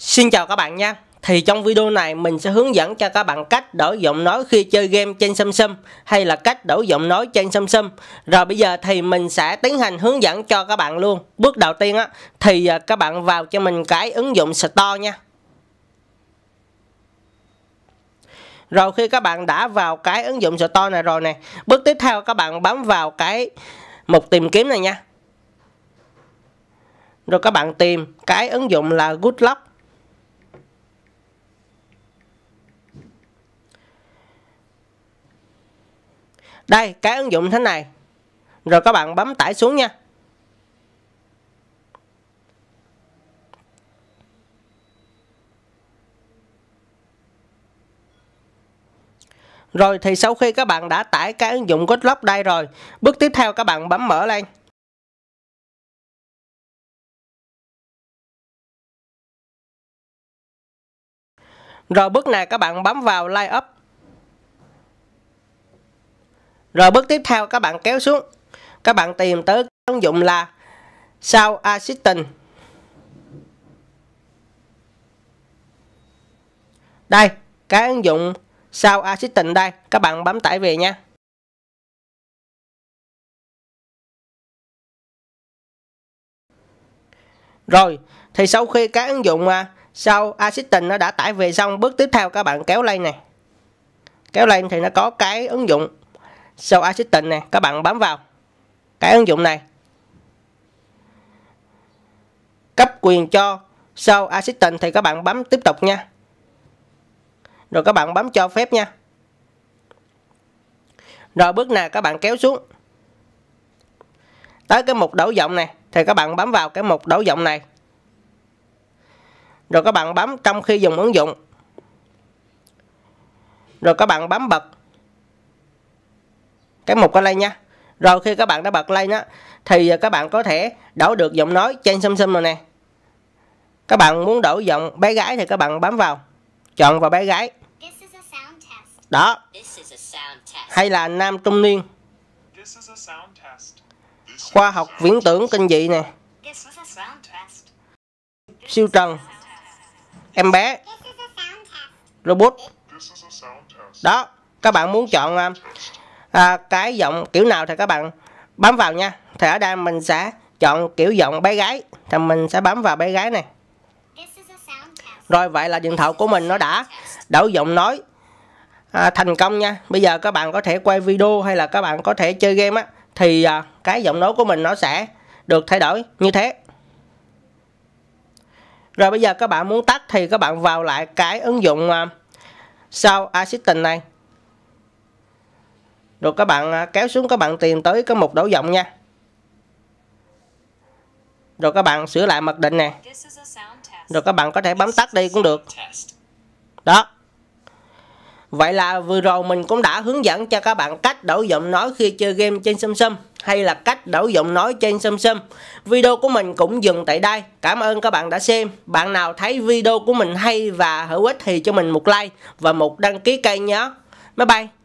Xin chào các bạn nha Thì trong video này mình sẽ hướng dẫn cho các bạn cách đổi giọng nói khi chơi game trên Samsung Hay là cách đổi giọng nói trên Samsung Rồi bây giờ thì mình sẽ tiến hành hướng dẫn cho các bạn luôn Bước đầu tiên á Thì à, các bạn vào cho mình cái ứng dụng Store nha Rồi khi các bạn đã vào cái ứng dụng Store này rồi nè Bước tiếp theo các bạn bấm vào cái mục tìm kiếm này nha Rồi các bạn tìm cái ứng dụng là Goodlock Đây, cái ứng dụng thế này. Rồi các bạn bấm tải xuống nha. Rồi thì sau khi các bạn đã tải cái ứng dụng Godlock đây rồi, bước tiếp theo các bạn bấm mở lên. Rồi bước này các bạn bấm vào Line Up rồi bước tiếp theo các bạn kéo xuống. Các bạn tìm tới ứng dụng là Sound Assistant. Đây, cái ứng dụng Sound Assistant đây, các bạn bấm tải về nha. Rồi, thì sau khi cái ứng dụng à, sau Assistant nó đã tải về xong, bước tiếp theo các bạn kéo lên này. Kéo lên thì nó có cái ứng dụng Show Assistant này, các bạn bấm vào cái ứng dụng này cấp quyền cho Show Assistant thì các bạn bấm tiếp tục nha rồi các bạn bấm cho phép nha rồi bước này các bạn kéo xuống tới cái mục đổ giọng này thì các bạn bấm vào cái mục đổ giọng này rồi các bạn bấm trong khi dùng ứng dụng rồi các bạn bấm bật cái mục cái like nha rồi khi các bạn đã bật like đó thì các bạn có thể đổi được giọng nói trên Samsung rồi nè các bạn muốn đổi giọng bé gái thì các bạn bấm vào chọn vào bé gái đó hay là nam trung niên khoa học viễn tưởng kinh dị nè siêu trần em bé robot đó các bạn muốn chọn um, à, cái giọng kiểu nào thì các bạn bấm vào nha thì ở đây mình sẽ chọn kiểu giọng bé gái thì mình sẽ bấm vào bé gái này rồi vậy là điện thoại của mình nó đã đổi giọng nói à, thành công nha bây giờ các bạn có thể quay video hay là các bạn có thể chơi game á thì à, cái giọng nói của mình nó sẽ được thay đổi như thế rồi bây giờ các bạn muốn tắt thì các bạn vào lại cái ứng dụng à, sau assistant này rồi các bạn à, kéo xuống các bạn tìm tới cái mục đổ giọng nha rồi các bạn sửa lại mặc định nè rồi các bạn có thể bấm tắt đi cũng được đó Vậy là vừa rồi mình cũng đã hướng dẫn cho các bạn cách đổi giọng nói khi chơi game trên Samsung hay là cách đổi giọng nói trên Samsung. Video của mình cũng dừng tại đây. Cảm ơn các bạn đã xem. Bạn nào thấy video của mình hay và hữu ích thì cho mình một like và một đăng ký kênh nhé. Bye bye.